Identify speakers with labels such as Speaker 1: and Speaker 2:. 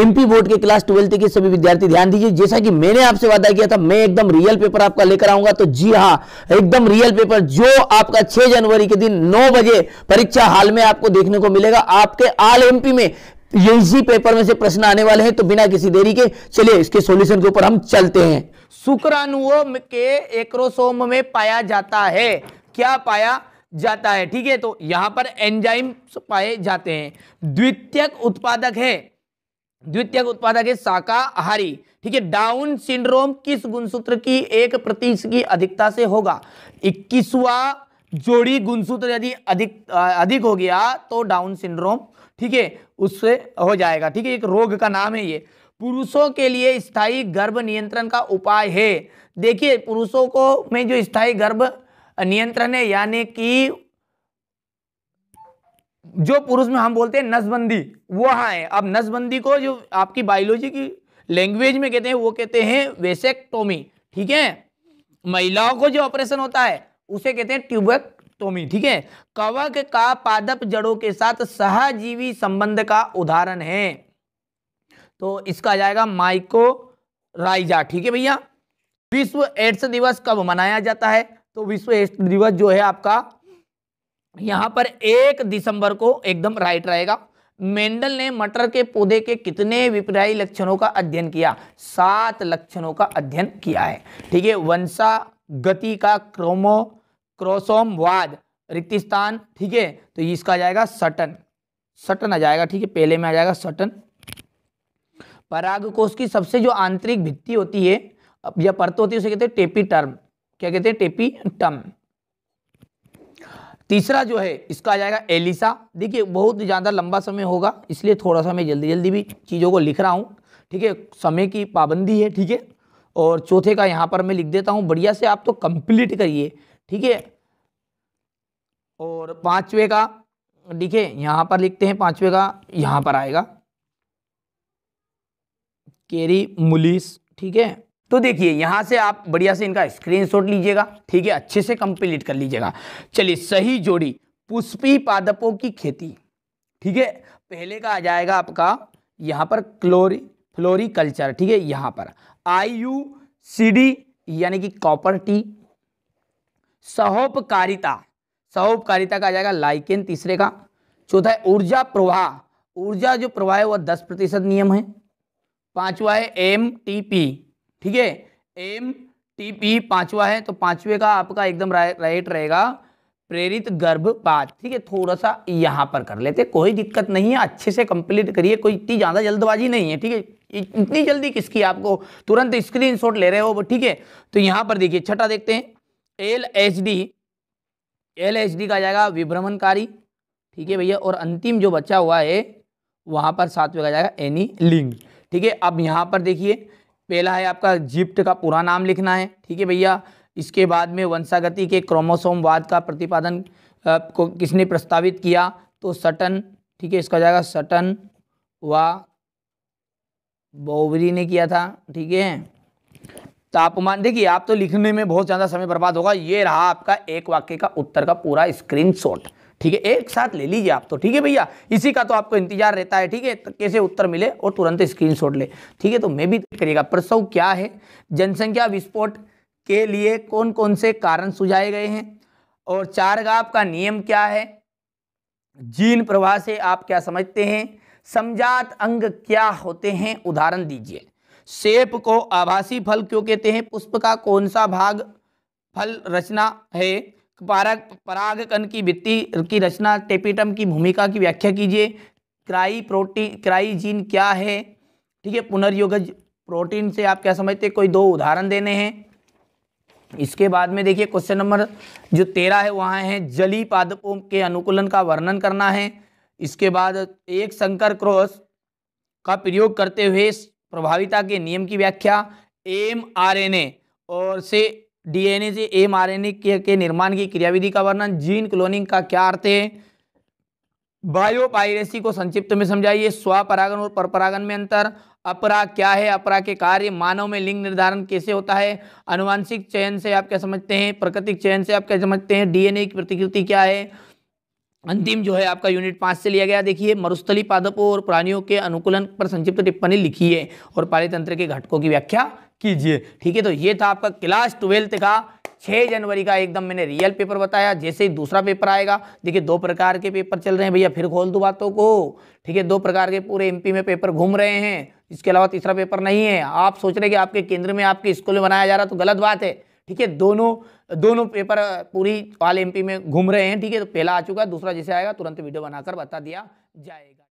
Speaker 1: MP board के class twelfth के सभी विद्यार्थी ध्यान दीजिए जैसा कि मैंने आपसे वादा किया था मैं एकदम रियल पेपर आपका लेकर आऊंगा तो जी हाँ एकदम रियल पेपर जो आपका 6 जनवरी के दिन 9 बजे परीक्षा हाल में आपको देखने को मिलेगा आपके आल एमपी में यही पेपर में से प्रश्न आने वाले हैं तो बिना किसी देरी के चलिए इसके सोल्यूशन के ऊपर हम चलते हैं शुक्राणुओं के एक्रोसोम में पाया जाता है क्या पाया जाता है ठीक है तो यहां पर एंजाइम पाए जाते हैं द्वितीयक उत्पादक है द्वितीयक उत्पादक है शाकाहारी ठीक है डाउन सिंड्रोम किस गुणसूत्र की एक प्रतिश की अधिकता से होगा इक्कीसवा जोड़ी गुणसूत्र यदि अधिक अधिक हो गया तो डाउन सिंड्रोम ठीक है उससे हो जाएगा ठीक है एक रोग का नाम है ये पुरुषों के लिए स्थायी गर्भ नियंत्रण का उपाय है देखिए पुरुषों को में जो स्थायी गर्भ नियंत्रण है यानी कि जो पुरुष में हम बोलते हैं नसबंदी वो हाँ है अब नसबंदी को जो आपकी बायोलॉजी की लैंग्वेज में कहते हैं वो कहते हैं वेसेक्टोमी ठीक है महिलाओं को जो ऑपरेशन होता है उसे कहते हैं ट्यूबेक्टोमी ठीक है कवक का पादप जड़ों के साथ सहजीवी संबंध का उदाहरण है तो इसका आ जाएगा माइको राइजा ठीक है भैया विश्व एड्स दिवस कब मनाया जाता है तो विश्व एड्स दिवस जो है आपका यहां पर एक दिसंबर को एकदम राइट रहेगा मेंडल ने मटर के पौधे के कितने विपराई लक्षणों का अध्ययन किया सात लक्षणों का अध्ययन किया है ठीक है वंशा गति का क्रोमो क्रोसोमवाद रिक्तिस्तान ठीक है तो इसका आ जाएगा सटन सटन आ जाएगा ठीक है पहले में आ जाएगा सटन पराग कोश की सबसे जो आंतरिक भित्ति होती है या परत होती है उसे कहते हैं टेपी टर्म क्या कहते हैं टेपी टर्म तीसरा जो है इसका आ जाएगा एलिसा देखिए बहुत ज़्यादा लंबा समय होगा इसलिए थोड़ा सा मैं जल्दी जल्दी भी चीज़ों को लिख रहा हूँ ठीक है समय की पाबंदी है ठीक है और चौथे का यहाँ पर मैं लिख देता हूँ बढ़िया से आप तो कंप्लीट करिए ठीक है और पाँचवें का देखिए यहाँ पर लिखते हैं पाँचवें का यहाँ पर आएगा केरी मुलिस ठीक है तो देखिए यहां से आप बढ़िया से इनका स्क्रीनशॉट लीजिएगा ठीक है अच्छे से कंप्लीट कर लीजिएगा चलिए सही जोड़ी पुष्पी पादपों की खेती ठीक है पहले का आ जाएगा आपका यहां पर क्लोरी फ्लोरी कल्चर ठीक है यहां पर आई यू सी डी यानी कि कॉपर टी सहोपकारिता सहोपकारिता का आ जाएगा लाइकेन तीसरे का चौथा है ऊर्जा प्रवाह ऊर्जा जो प्रवाह है वह दस प्रतिशत नियम है पांचवा है एम टी पी ठीक है एम टी पी पांचवा है तो पांचवे का आपका एकदम राइट रहेगा प्रेरित गर्भपात ठीक है थोड़ा सा यहाँ पर कर लेते कोई दिक्कत नहीं है अच्छे से कंप्लीट करिए कोई इतनी ज़्यादा जल्दबाजी नहीं है ठीक है इतनी जल्दी किसकी आपको तुरंत स्क्रीन शॉट ले रहे हो ठीक है तो यहाँ पर देखिए छठा देखते हैं L H D L H D का जाएगा विभ्रमणकारी ठीक है भैया और अंतिम जो बचा हुआ है वहां पर सातवें का जाएगा एनी लिंग ठीक है अब यहाँ पर देखिए पहला है आपका जिप्ट का पूरा नाम लिखना है ठीक है भैया इसके बाद में वंशागति के क्रोमोसोमवाद का प्रतिपादन को किसने प्रस्तावित किया तो सटन ठीक है इसका जाएगा सटन व बोवरी ने किया था ठीक है तापमान देखिए आप तो लिखने में बहुत ज़्यादा समय बर्बाद होगा ये रहा आपका एक वाक्य का उत्तर का पूरा स्क्रीनशॉट ठीक है एक साथ ले लीजिए आप तो ठीक है भैया इसी का तो आपको इंतजार रहता है ठीक है तो कैसे उत्तर मिले और तुरंत स्क्रीनशॉट ले ठीक है तो मैं भी करिएगा प्रसव क्या है जनसंख्या विस्फोट के लिए कौन कौन से कारण सुझाए गए हैं और गाप का नियम क्या है जीन प्रवाह से आप क्या समझते हैं समझात अंग क्या होते हैं उदाहरण दीजिए सेप को आभासी फल क्यों कहते हैं पुष्प का कौन सा भाग फल रचना है पराग परागकन की वित्ति की रचना टेपिटम की भूमिका की व्याख्या कीजिए क्राई प्रोटीन क्राई जीन क्या है ठीक है पुनर्योगज प्रोटीन से आप क्या समझते कोई दो उदाहरण देने हैं इसके बाद में देखिए क्वेश्चन नंबर जो तेरह है वहाँ है जली पादपों के अनुकूलन का वर्णन करना है इसके बाद एक संकर क्रॉस का प्रयोग करते हुए प्रभाविता के नियम की व्याख्या एम आर एन ए और से डीएनए से एम आर एन ए के निर्माण की क्रियाविधि का वर्णन जीन क्लोनिंग का क्या अर्थ है बायोपायरेसी को संक्षिप्त में समझाइए स्वपरागन और परपरागन में अंतर अपरा क्या है अपरा के कार्य मानव में लिंग निर्धारण कैसे होता है अनुवांशिक चयन से आप क्या समझते हैं प्राकृतिक चयन से आप क्या समझते हैं डीएनए की प्रतिकृति क्या है अंतिम जो है आपका यूनिट पाँच से लिया गया देखिए मरुस्थली पादपों और प्राणियों के अनुकूलन पर संक्षिप्त टिप्पणी लिखी है और पारितंत्र के घटकों की व्याख्या कीजिए ठीक है तो ये था आपका क्लास ट्वेल्थ का छः जनवरी का एकदम मैंने रियल पेपर बताया जैसे ही दूसरा पेपर आएगा देखिए दो प्रकार के पेपर चल रहे हैं भैया फिर खोल दो बातों को ठीक है दो प्रकार के पूरे एमपी में पेपर घूम रहे हैं इसके अलावा तीसरा पेपर नहीं है आप सोच रहे कि आपके केंद्र में आपके स्कूल में बनाया जा रहा तो गलत बात है ठीक है दोनों दोनों पेपर पूरी ऑल एमपी में घूम रहे हैं ठीक है तो पहला आ चुका दूसरा जैसे आएगा तुरंत वीडियो बनाकर बता दिया जाएगा